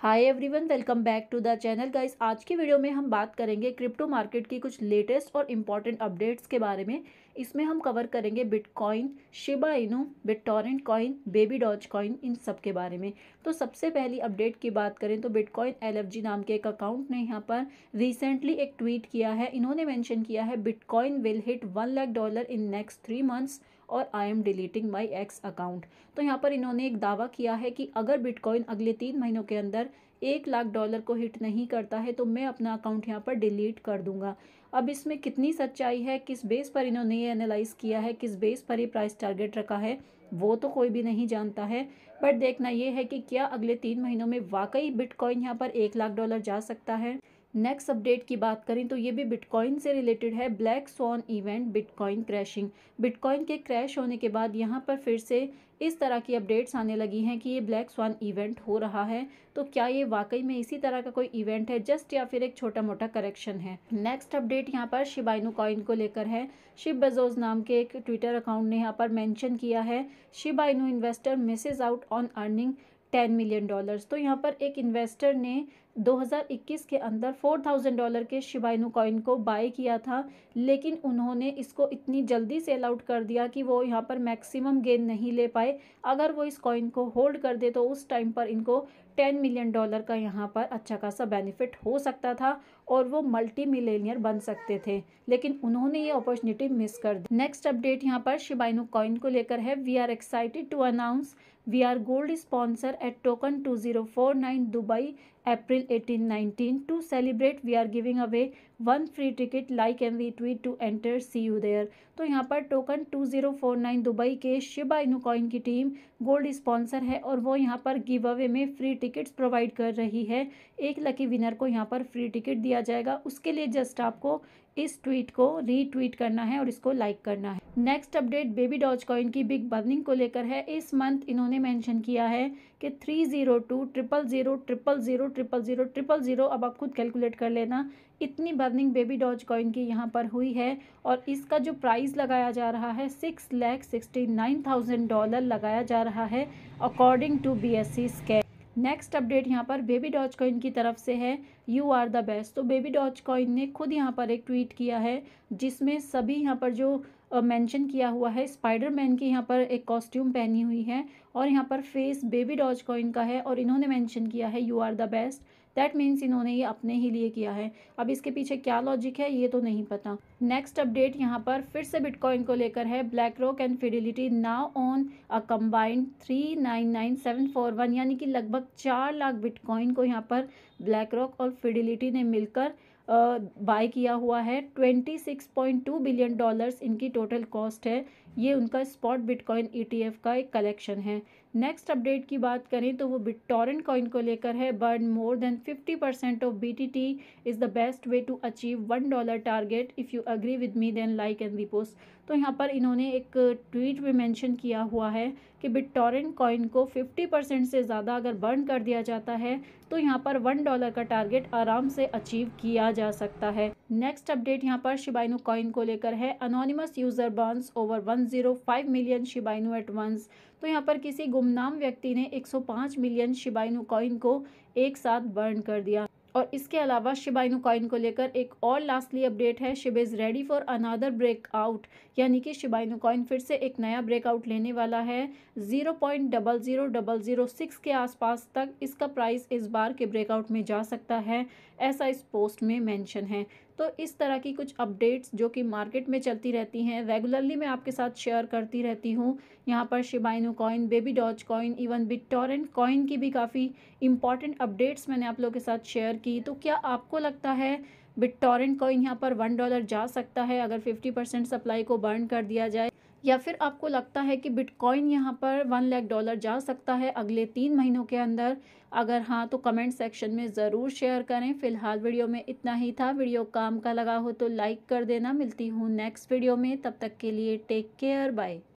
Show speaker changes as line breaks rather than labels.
hi everyone welcome back to the channel guys आज की video में हम बात करेंगे क्रिप्टो मार्केट की कुछ लेटेस्ट और इम्पॉर्टेंट अपडेट्स के बारे में इसमें हम कवर करेंगे Bitcoin Shiba Inu BitTorrent coin baby Doge coin इन सब के बारे में तो सबसे पहली अपडेट की बात करें तो बिटकॉइन एल नाम के एक अकाउंट ने यहाँ पर रिसेंटली एक ट्वीट किया है इन्होंने मैंशन किया है Bitcoin will hit one lakh dollar in next three months और I am deleting my X account तो यहाँ पर इन्होंने एक दावा किया है कि अगर बिटकॉइन अगले तीन महीनों के अंदर एक लाख डॉलर को हिट नहीं करता है तो मैं अपना अकाउंट यहाँ पर डिलीट कर दूंगा अब इसमें कितनी सच्चाई है किस बेस पर इन्होंने ये एनालाइज किया है किस बेस पर ये प्राइस टारगेट रखा है वो तो कोई भी नहीं जानता है बट देखना ये है कि क्या अगले तीन महीनों में वाकई बिटकॉइन यहाँ पर एक लाख डॉलर जा सकता है नेक्स्ट अपडेट की बात करें तो ये भी बिटकॉइन से रिलेटेड है black swan event Bitcoin crashing Bitcoin के क्रैश होने के बाद यहाँ पर फिर से इस तरह की अपडेट्स आने लगी हैं कि ये ब्लैक स्वान इवेंट हो रहा है तो क्या ये वाकई में इसी तरह का कोई इवेंट है जस्ट या फिर एक छोटा मोटा करेक्शन है नेक्स्ट अपडेट यहाँ पर शिबाइनो कॉइन को लेकर है शिव बजोज नाम के एक ट्विटर अकाउंट ने यहाँ पर मैंशन किया है Shiba Inu investor misses out on earning ten million dollars तो यहाँ पर एक इन्वेस्टर ने 2021 के अंदर 4000 डॉलर के शिबाइनू कॉइन को बाय किया था लेकिन उन्होंने इसको इतनी जल्दी सेल आउट कर दिया कि वो यहाँ पर मैक्सिमम गेन नहीं ले पाए अगर वो इस कॉइन को होल्ड कर दे तो उस टाइम पर इनको 10 मिलियन डॉलर का यहाँ पर अच्छा खासा बेनिफिट हो सकता था और वो मल्टी मिलेनियर बन सकते थे लेकिन उन्होंने ये अपॉर्चुनिटी मिस कर दी नेक्स्ट अपडेट यहाँ पर शिबाइनू कॉइन को लेकर है we are excited to announce we are gold sponsor at Token 2049 Dubai April 1819 to celebrate we are giving away one free ticket like and retweet to enter see you there तो यहाँ पर Token two zero four nine Dubai के Shiba Inu की team gold sponsor है और वो यहाँ पर गिव अवे में फ्री टिकट्स प्रोवाइड कर रही है एक लकी विनर को यहाँ पर फ्री टिकट दिया जाएगा उसके लिए जस्ट आपको इस ट्वीट को रीट्वीट करना है और इसको लाइक करना है next update baby Doge coin की बिग बर्निंग को लेकर है इस मंथ इन्होंने मेंशन किया है कि three zero two triple zero triple zero triple zero triple zero अब आप खुद कैलकुलेट कर लेना इतनी बर्निंग बेबी डॉज कॉइन की यहाँ पर हुई है और इसका जो प्राइस लगाया जा रहा है six lakh sixty nine thousand dollar लगाया जा रहा है according to B S C scan next update यहाँ पर बेबी डॉज कॉइन की तरफ से है यू आर द बेस्ट तो बेबी डॉज कॉइन ने खुद यहाँ पर एक ट्वीट किया है जिसमें सभी यहाँ पर जो मेंशन किया हुआ है स्पाइडरमैन की यहाँ पर एक कॉस्ट्यूम पहनी हुई है और यहाँ पर फेस बेबी डॉज कॉइन का है और इन्होंने मेंशन किया है you are the best that means इन्होंने ये अपने ही लिए किया है अब इसके पीछे क्या लॉजिक है ये तो नहीं पता नेक्स्ट अपडेट यहाँ पर फिर से बिटकॉइन को लेकर है BlackRock and Fidelity now own a combined three nine nine seven four one यानी कि लगभग चार लाख बिटकॉइन को यहाँ पर ब्लैक रॉक और फिडिलिटी ने मिलकर बाय किया हुआ है 26.2 बिलियन डॉलर्स इनकी टोटल कॉस्ट है ये उनका स्पॉट बिटकॉइन ईटीएफ का एक कलेक्शन है नेक्स्ट अपडेट की बात करें तो वो बिटटॉरेंट कॉइन को लेकर है burn more than fifty percent of B T T is the best way to achieve one dollar target if you agree with me then like and repost तो यहाँ पर इन्होंने एक ट्वीट में मैंशन किया हुआ है कि बिट कॉइन को 50 परसेंट से ज़्यादा अगर बर्न कर दिया जाता है तो यहाँ पर वन डॉलर का टारगेट आराम से अचीव किया जा सकता है नेक्स्ट अपडेट यहाँ पर शिबाइनो कॉइन को लेकर है anonymous user burns over one 105 million Shiba Inu at once तो यहाँ पर किसी गुमनाम व्यक्ति ने 105 मिलियन शिबाइनू कॉइन को एक साथ बर्न कर दिया और इसके अलावा शिबाइनू कॉइन को लेकर एक और लास्टली अपडेट है Shib is ready for another breakout यानी कि शिबाइनू कॉइन फिर से एक नया ब्रेकआउट लेने वाला है zero point double zero double zero six के आसपास तक इसका प्राइस इस बार के ब्रेकआउट में जा सकता है ऐसा इस पोस्ट में मेंशन है तो इस तरह की कुछ अपडेट्स जो कि मार्केट में चलती रहती हैं रेगुलरली मैं आपके साथ शेयर करती रहती हूँ यहाँ पर Shiba Inu coin baby Doge coin even BitTorrent coin की भी काफ़ी इंपॉर्टेंट अपडेट्स मैंने आप लोगों के साथ शेयर की तो क्या आपको लगता है बिट टॉरेंट कॉइन यहाँ पर वन डॉलर जा सकता है अगर फिफ्टी परसेंट सप्लाई को बर्न कर दिया जाए या फिर आपको लगता है कि बिटकॉइन यहाँ पर वन लाख डॉलर जा सकता है अगले तीन महीनों के अंदर अगर हाँ तो कमेंट सेक्शन में ज़रूर शेयर करें फिलहाल वीडियो में इतना ही था वीडियो काम का लगा हो तो लाइक कर देना मिलती हूँ नेक्स्ट वीडियो में तब तक के लिए टेक केयर बाय